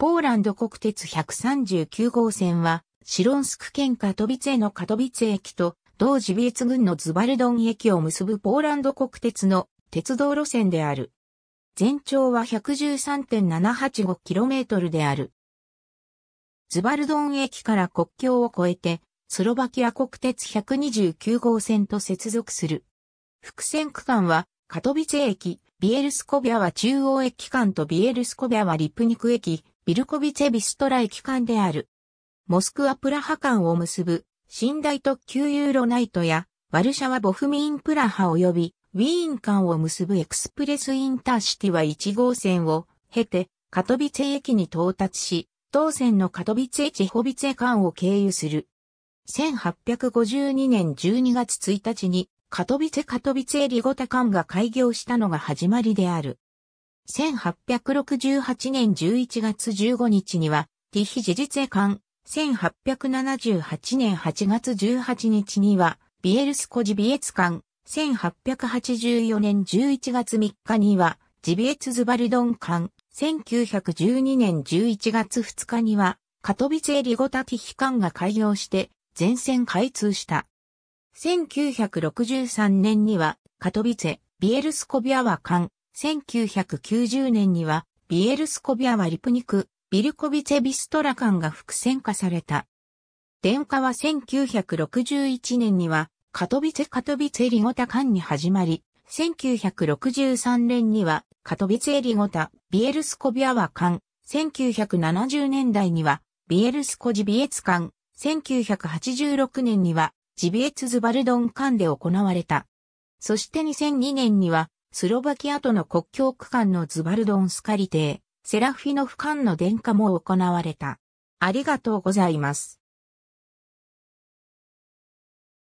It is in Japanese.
ポーランド国鉄139号線は、シロンスク県カトビツェのカトビツェ駅と、同ジビエツ郡のズバルドン駅を結ぶポーランド国鉄の鉄道路線である。全長は 113.785km である。ズバルドン駅から国境を越えて、スロバキア国鉄129号線と接続する。伏線区間は、カトビツェ駅、ビエルスコビアは中央駅間とビエルスコビアはリプニク駅、ビルコビチェビストラ駅間である。モスクワプラハ間を結ぶ寝台特急ユーロナイトやワルシャワボフミンプラハ及びウィーン間を結ぶエクスプレスインターシティは1号線を経てカトビツェ駅に到達し、当線のカトビツェチホビツェ間を経由する。1852年12月1日にカトビツェカトビツェリゴタ間が開業したのが始まりである。1868年11月15日には、ティヒジジツェ館、1878年8月18日には、ビエルスコジビエツ館、1884年11月3日には、ジビエツズバルドン館、1912年11月2日には、カトビツエリゴタティヒ館が開業して、全線開通した。1963年には、カトビツェ、ビエルスコビアワ館、1990年には、ビエルスコビアはリプニク、ビルコビツェビストランが複線化された。電化は1961年には、カトビツェカトビツェリゴタンに始まり、1963年には、カトビツェリゴタ、ビエルスコビアワ間、1970年代には、ビエルスコジビエツ間、1986年には、ジビエツズバルドンンで行われた。そして2002年には、スロバキアとの国境区間のズバルドンスカリテー、セラフィノフ間の電化も行われた。ありがとうございます。